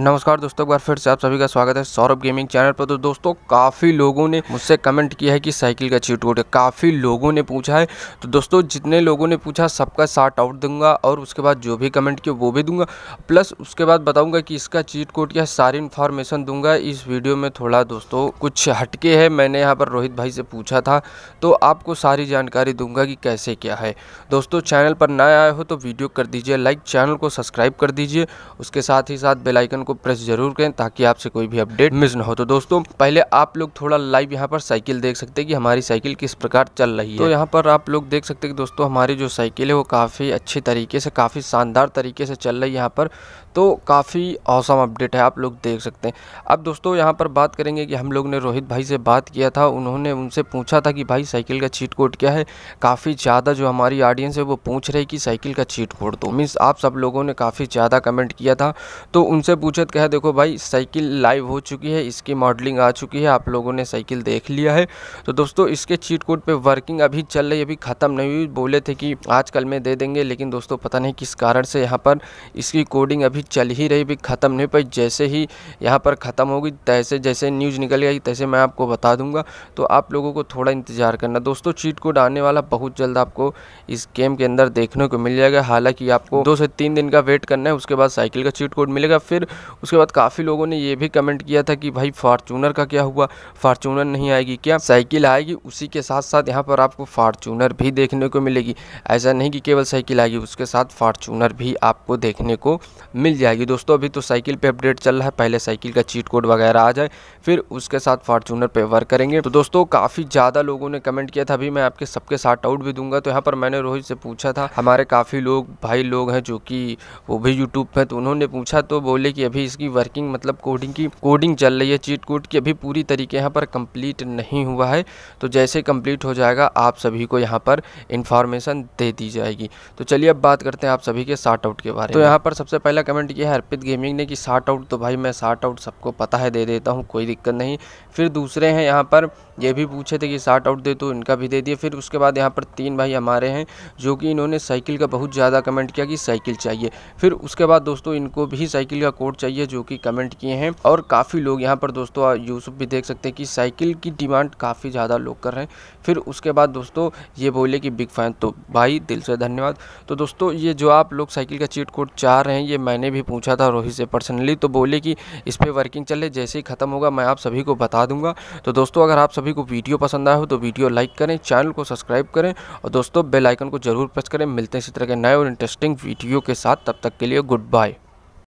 नमस्कार दोस्तों एक बार फिर से आप सभी का स्वागत है सौरभ गेमिंग चैनल पर तो दोस्तों काफ़ी लोगों ने मुझसे कमेंट किया है कि साइकिल का चीट कोड है काफ़ी लोगों ने पूछा है तो दोस्तों जितने लोगों ने पूछा सबका शार्ट आउट दूंगा और उसके बाद जो भी कमेंट किया वो भी दूंगा प्लस उसके बाद बताऊँगा कि इसका चीट कोड क्या सारी इन्फॉर्मेशन दूंगा इस वीडियो में थोड़ा दोस्तों कुछ हटके है मैंने यहाँ पर रोहित भाई से पूछा था तो आपको सारी जानकारी दूंगा कि कैसे क्या है दोस्तों चैनल पर ना आए हो तो वीडियो कर दीजिए लाइक चैनल को सब्सक्राइब कर दीजिए उसके साथ ही साथ बेलाइकन को प्रेस जरूर करें ताकि आपसे कोई भी अपडेट मिस ना हो तो दोस्तों पहले आप लोग थोड़ा लाइव यहाँ पर साइकिल देख सकते हैं कि हमारी साइकिल किस प्रकार चल रही है तो यहाँ पर आप लोग देख सकते हैं कि दोस्तों हमारी जो साइकिल है वो काफ़ी अच्छे तरीके से काफ़ी शानदार तरीके से चल रही है यहाँ पर तो काफ़ी औसम अपडेट है आप लोग देख सकते हैं अब दोस्तों यहाँ पर बात करेंगे कि हम लोग ने रोहित भाई से बात किया था उन्होंने उनसे पूछा था कि भाई साइकिल का चीट कोड क्या है काफ़ी ज़्यादा जो हमारी ऑडियंस है वो पूछ रही कि साइकिल का चीट कोड दो मीन्स आप सब लोगों ने काफ़ी ज़्यादा कमेंट किया था तो उनसे पूछ पूछत कहा देखो भाई साइकिल लाइव हो चुकी है इसकी मॉडलिंग आ चुकी है आप लोगों ने साइकिल देख लिया है तो दोस्तों इसके चीट कोड पे वर्किंग अभी चल रही अभी ख़त्म नहीं हुई बोले थे कि आज कल में दे देंगे लेकिन दोस्तों पता नहीं किस कारण से यहाँ पर इसकी कोडिंग अभी चल ही रही अभी ख़त्म नहीं पाई जैसे ही यहाँ पर ख़त्म होगी तैसे जैसे न्यूज़ निकल गई तैसे मैं आपको बता दूंगा तो आप लोगों को थोड़ा इंतज़ार करना दोस्तों चीट कोड आने वाला बहुत जल्द आपको इस गेम के अंदर देखने को मिल जाएगा हालाँकि आपको दो से तीन दिन का वेट करना है उसके बाद साइकिल का चीट कोड मिलेगा फिर उसके बाद काफ़ी लोगों ने ये भी कमेंट किया था कि भाई फार्चूनर का क्या हुआ फार्चूनर नहीं आएगी क्या साइकिल आएगी उसी के साथ साथ यहाँ पर आपको फार्चूनर भी देखने को मिलेगी ऐसा नहीं कि केवल साइकिल आएगी उसके साथ फार्चूनर भी आपको देखने को मिल जाएगी दोस्तों अभी तो साइकिल पर अपडेट चल रहा है पहले साइकिल का चीट कोड वगैरह आ जाए फिर उसके साथ फार्चूनर पर वर्क करेंगे तो दोस्तों काफ़ी ज़्यादा लोगों ने कमेंट किया था अभी मैं आपके सबके साथ आउट भी दूंगा तो यहाँ पर मैंने रोहित से पूछा था हमारे काफ़ी लोग भाई लोग हैं जो कि वो भी यूट्यूब पर तो उन्होंने पूछा तो बोले कि अभी इसकी वर्किंग मतलब कोडिंग की कोडिंग चल रही है चीट कोड की अभी पूरी तरीके यहाँ पर कंप्लीट नहीं हुआ है तो जैसे कंप्लीट हो जाएगा आप सभी को यहाँ पर इंफॉर्मेशन दे दी जाएगी तो चलिए अब बात करते हैं आप सभी के शार्ट आउट के बारे तो में तो यहाँ पर सबसे पहला कमेंट किया है अर्पित गेमिंग ने कि शार्ट आउट तो भाई मैं शार्ट आउट सबको पता है दे देता हूँ कोई दिक्कत नहीं फिर दूसरे हैं यहाँ पर ये भी पूछे थे कि शार्ट आउट दे तो इनका भी दे दिए फिर उसके बाद यहाँ पर तीन भाई हमारे हैं जो कि इन्होंने साइकिल का बहुत ज़्यादा कमेंट किया कि साइकिल चाहिए फिर उसके बाद दोस्तों इनको भी साइकिल का कोड चाहिए जो कि कमेंट किए हैं और काफ़ी लोग यहाँ पर दोस्तों यूसुफ भी देख सकते हैं कि साइकिल की डिमांड काफ़ी ज़्यादा लोग कर रहे हैं फिर उसके बाद दोस्तों ये बोले कि बिग फैन तो भाई दिल से धन्यवाद तो दोस्तों ये जो आप लोग साइकिल का चीट कोड चाह रहे हैं ये मैंने भी पूछा था रोहित से पर्सनली तो बोले कि इस पर वर्किंग चले जैसे ही ख़त्म होगा मैं आप सभी को बता दूंगा तो दोस्तों अगर आप सभी को वीडियो पसंद आया हो तो वीडियो लाइक करें चैनल को सब्सक्राइब करें और दोस्तों बेल आइकन को जरूर प्रेस करें मिलते हैं इसी तरह के नए और इंटरेस्टिंग वीडियो के साथ तब तक के लिए गुड बाय